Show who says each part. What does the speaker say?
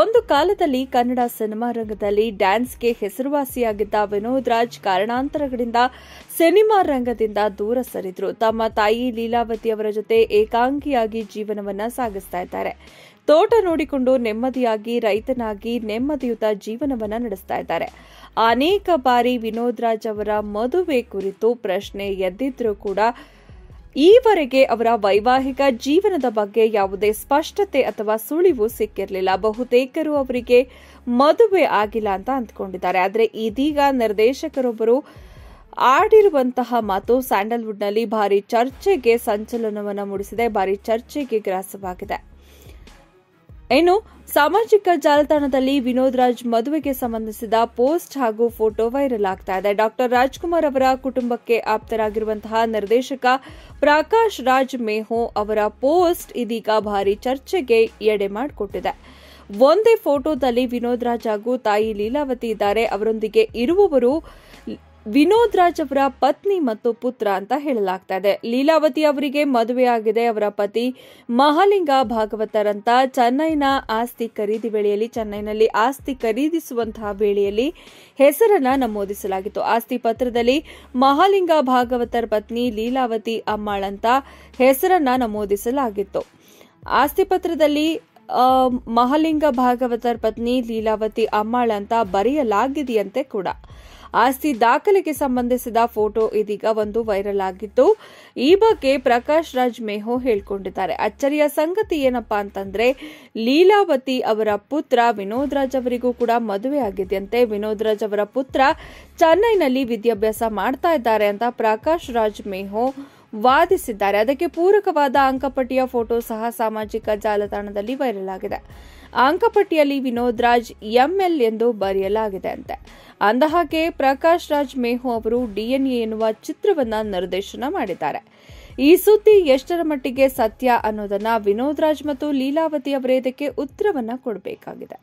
Speaker 1: ಒಂದು ಕಾಲದಲ್ಲಿ ಕನ್ನಡ ಸಿನಿಮಾ ರಂಗದಲ್ಲಿ ಡ್ಯಾನ್ಸ್ಗೆ ಹೆಸರುವಾಸಿಯಾಗಿದ್ದ ವಿನೋದ್ ರಾಜ್ ಕಾರಣಾಂತರಗಳಿಂದ ಸಿನಿಮಾ ರಂಗದಿಂದ ದೂರ ಸರಿದ್ರು ತಮ್ಮ ತಾಯಿ ಲೀಲಾವತಿ ಅವರ ಜೊತೆ ಏಕಾಂಗಿಯಾಗಿ ಜೀವನವನ್ನ ಸಾಗಿಸ್ತಾ ಇದ್ದಾರೆ ತೋಟ ನೋಡಿಕೊಂಡು ನೆಮ್ಮದಿಯಾಗಿ ರೈತನಾಗಿ ನೆಮ್ಮದಿಯುತ ಜೀವನವನ್ನ ನಡೆಸ್ತಾ ಇದ್ದಾರೆ ಅನೇಕ ಬಾರಿ ವಿನೋದ್ ರಾಜ್ ಅವರ ಮದುವೆ ಕುರಿತು ಪ್ರಶ್ನೆ ಎದ್ದಿದ್ರೂ ಕೂಡ ಈವರೆಗೆ ಅವರ ವೈವಾಹಿಕ ಜೀವನದ ಬಗ್ಗೆ ಯಾವುದೇ ಸ್ಪಷ್ಟತೆ ಅಥವಾ ಸುಳಿವು ಸಿಕ್ಕಿರಲಿಲ್ಲ ಬಹುತೇಕರು ಅವರಿಗೆ ಮದುವೆ ಆಗಿಲ್ಲ ಅಂತ ಅಂದ್ಕೊಂಡಿದ್ದಾರೆ ಆದರೆ ಇದೀಗ ನಿರ್ದೇಶಕರೊಬ್ಬರು ಆಡಿರುವಂತಹ ಮಾತು ಸ್ಯಾಂಡಲ್ವುಡ್ನಲ್ಲಿ ಭಾರಿ ಚರ್ಚೆಗೆ ಸಂಚಲನವನ್ನು ಮೂಡಿಸಿದೆ ಭಾರಿ ಚರ್ಚೆಗೆ ಗ್ರಾಸವಾಗಿದೆ ಇನ್ನು ಸಾಮಾಜಿಕ ಜಾಲತಾಣದಲ್ಲಿ ವಿನೋದ್ ರಾಜ್ ಮದುವೆಗೆ ಸಂಬಂಧಿಸಿದ ಪೋಸ್ಟ್ ಹಾಗೂ ಫೋಟೋ ವೈರಲ್ ಆಗ್ತಾ ಇದೆ ಡಾಕ್ಟರ್ ರಾಜ್ಕುಮಾರ್ ಅವರ ಕುಟುಂಬಕ್ಕೆ ಆಪ್ತರಾಗಿರುವಂತಹ ನಿರ್ದೇಶಕ ಪ್ರಕಾಶ್ ರಾಜ್ ಮೇಹೋ ಅವರ ಪೋಸ್ಟ್ ಇದೀಗ ಭಾರಿ ಚರ್ಚೆಗೆ ಎಡೆ ಮಾಡಿಕೊಟ್ಟಿದೆ ಒಂದೇ ಫೋಟೋದಲ್ಲಿ ವಿನೋದ್ ರಾಜ್ ಹಾಗೂ ತಾಯಿ ಲೀಲಾವತಿ ಇದ್ದಾರೆ ಅವರೊಂದಿಗೆ ಇರುವವರು ವಿನೋದ್ ರಾಜ್ ಅವರ ಪತ್ನಿ ಮತ್ತು ಪುತ್ರ ಅಂತ ಹೇಳಲಾಗ್ತಾ ಇದೆ ಲೀಲಾವತಿ ಅವರಿಗೆ ಮದುವೆಯಾಗಿದೆ ಅವರ ಪತಿ ಮಹಾಲಿಂಗ ಭಾಗವತರಂತ ಚೆನ್ನೈನ ಆಸ್ತಿ ಖರೀದಿ ವೇಳೆಯಲ್ಲಿ ಚೆನ್ನೈನಲ್ಲಿ ಆಸ್ತಿ ಖರೀದಿಸುವಂತಹ ವೇಳೆಯಲ್ಲಿ ಹೆಸರನ್ನ ನಮೂದಿಸಲಾಗಿತ್ತು ಆಸ್ತಿ ಪತ್ರದಲ್ಲಿ ಮಹಾಲಿಂಗ ಭಾಗವತರ ಪತ್ನಿ ಲೀಲಾವತಿ ಅಂತ ಹೆಸರನ್ನ ನಮೂದಿಸಲಾಗಿತ್ತು ಆಸ್ತಿ ಪತ್ರದಲ್ಲಿ ಮಹಾಲಿಂಗ ಭಾಗವತರ್ ಪತ್ನಿ ಲೀಲಾವತಿ ಅಮ್ಮಾಳ್ ಅಂತ ಬರೆಯಲಾಗಿದೆಯಂತೆ ಕೂಡ ಆಸ್ತಿ ದಾಖಲೆಗೆ ಸಂಬಂಧಿಸಿದ ಫೋಟೋ ಇದೀಗ ಒಂದು ವೈರಲ್ ಆಗಿದ್ದು ಈ ಬಗ್ಗೆ ಪ್ರಕಾಶ್ ರಾಜ್ ಮೇಹೋ ಹೇಳಿಕೊಂಡಿದ್ದಾರೆ ಅಚ್ಚರಿಯ ಸಂಗತಿ ಏನಪ್ಪಾ ಅಂತಂದ್ರೆ ಲೀಲಾವತಿ ಅವರ ಪುತ್ರ ವಿನೋದ್ ರಾಜ್ ಅವರಿಗೂ ಕೂಡ ಆಗಿದೆಯಂತೆ ವಿನೋದ್ ರಾಜ್ ಅವರ ಪುತ್ರ ಚೆನ್ನೈನಲ್ಲಿ ವಿದ್ಯಾಭ್ಯಾಸ ಮಾಡ್ತಾ ಇದ್ದಾರೆ ಅಂತ ಪ್ರಕಾಶ್ ರಾಜ್ ಮೇಹೋ ವಾದಿಸಿದ್ದಾರೆ ಅದಕ್ಕೆ ಪೂರಕವಾದ ಅಂಕಪಟ್ಟಿಯ ಫೋಟೋ ಸಹ ಸಾಮಾಜಿಕ ಜಾಲತಾಣದಲ್ಲಿ ವೈರಲ್ ಆಗಿದೆ ಅಂಕಪಟ್ಟಿಯಲ್ಲಿ ವಿನೋದ್ ರಾಜ್ ಎಂಎಲ್ ಎಂದು ಬರೆಯಲಾಗಿದೆ ಅಂತೆ ಅಂದಹಾಗೆ ಪ್ರಕಾಶ್ ರಾಜ್ ಮೇಹು ಅವರು ಡಿಎನ್ಎ ಎನ್ನುವ ಚಿತ್ರವನ್ನ ನಿರ್ದೇಶನ ಮಾಡಿದ್ದಾರೆ ಈ ಸುದ್ದಿ ಎಷ್ಟರ ಮಟ್ಟಿಗೆ ಸತ್ಯ ಅನ್ನೋದನ್ನ ವಿನೋದ್ ರಾಜ್ ಮತ್ತು ಲೀಲಾವತಿ ಇದಕ್ಕೆ ಉತ್ತರವನ್ನ ಕೊಡಬೇಕಾಗಿದೆ